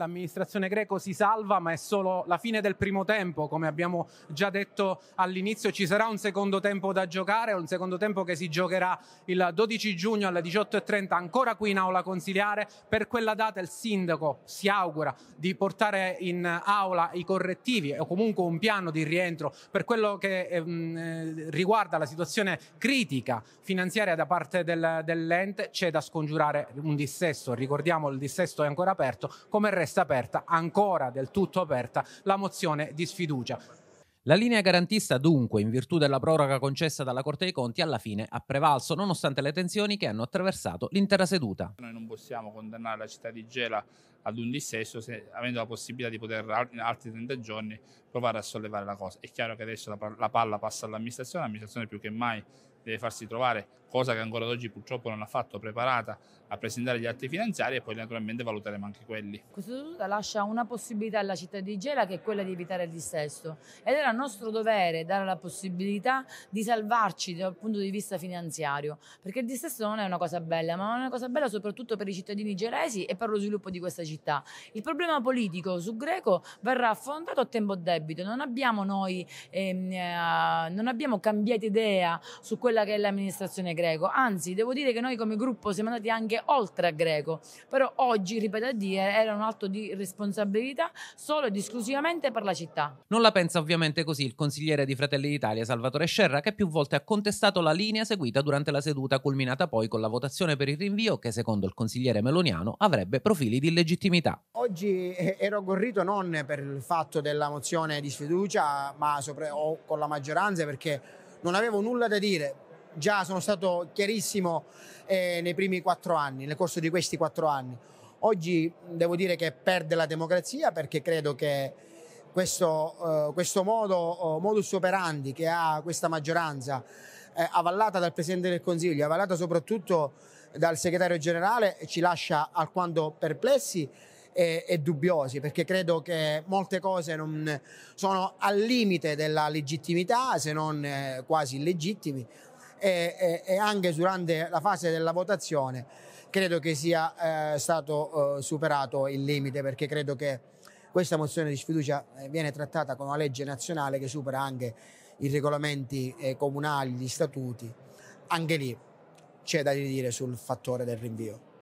l'amministrazione greco si salva, ma è solo la fine del primo tempo, come abbiamo già detto all'inizio, ci sarà un secondo tempo da giocare, un secondo tempo che si giocherà il 12 giugno alle 18.30 ancora qui in aula consiliare, per quella data il sindaco si augura di portare in aula i correttivi o comunque un piano di rientro per quello che ehm, eh, riguarda la situazione critica finanziaria da parte del, dell'ente, c'è da scongiurare un dissesto, ricordiamo il dissesto è ancora aperto, come resta resta aperta, ancora del tutto aperta, la mozione di sfiducia. La linea garantista dunque, in virtù della proroga concessa dalla Corte dei Conti, alla fine ha prevalso nonostante le tensioni che hanno attraversato l'intera seduta. Noi non possiamo condannare la città di Gela ad un dissesto, se, avendo la possibilità di poter in altri 30 giorni provare a sollevare la cosa. È chiaro che adesso la, la palla passa all'amministrazione, l'amministrazione più che mai deve farsi trovare, cosa che ancora ad oggi purtroppo non ha fatto, preparata a presentare gli atti finanziari e poi naturalmente valuteremo anche quelli. Questo seduta lascia una possibilità alla città di Gela che è quella di evitare il dissesto ed era nostro dovere dare la possibilità di salvarci dal punto di vista finanziario, perché il dissesto non è una cosa bella, ma è una cosa bella soprattutto per i cittadini gelesi e per lo sviluppo di questa città città. Il problema politico su Greco verrà affrontato a tempo debito. Non abbiamo noi, ehm, eh, non abbiamo cambiato idea su quella che è l'amministrazione greco. Anzi, devo dire che noi come gruppo siamo andati anche oltre a greco. Però oggi, ripeto a dire, era un atto di responsabilità solo ed esclusivamente per la città. Non la pensa ovviamente così il consigliere di Fratelli d'Italia, Salvatore Scerra, che più volte ha contestato la linea seguita durante la seduta, culminata poi con la votazione per il rinvio che, secondo il consigliere meloniano, avrebbe profili di illegittimità legittimità. Oggi eh, ero aggorrito non per il fatto della mozione di sfiducia, ma sopra, o con la maggioranza perché non avevo nulla da dire. Già sono stato chiarissimo eh, nei primi quattro anni, nel corso di questi quattro anni. Oggi devo dire che perde la democrazia perché credo che questo, uh, questo modo, uh, modus operandi che ha questa maggioranza, eh, avallata dal Presidente del Consiglio, avallata soprattutto dal Segretario Generale, ci lascia alquanto perplessi e, e, dubbiosi perché credo che molte cose non, sono al limite della legittimità, se non eh, quasi illegittimi, e, e, e, anche durante la fase della votazione credo che sia eh, stato eh, superato il limite perché credo che questa mozione di sfiducia eh, viene trattata con una legge nazionale che supera anche i regolamenti eh, comunali, gli statuti. Anche lì c'è da ridire sul fattore del rinvio.